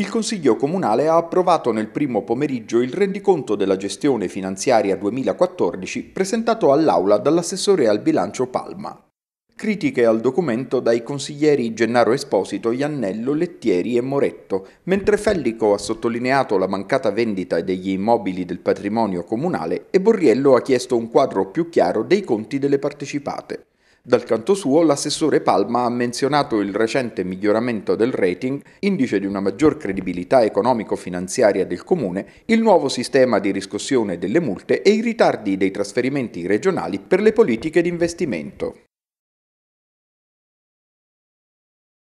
Il Consiglio Comunale ha approvato nel primo pomeriggio il rendiconto della gestione finanziaria 2014 presentato all'Aula dall'assessore al bilancio Palma. Critiche al documento dai consiglieri Gennaro Esposito, Iannello, Lettieri e Moretto, mentre Fellico ha sottolineato la mancata vendita degli immobili del patrimonio comunale e Borriello ha chiesto un quadro più chiaro dei conti delle partecipate. Dal canto suo, l'assessore Palma ha menzionato il recente miglioramento del rating, indice di una maggior credibilità economico-finanziaria del Comune, il nuovo sistema di riscossione delle multe e i ritardi dei trasferimenti regionali per le politiche di investimento.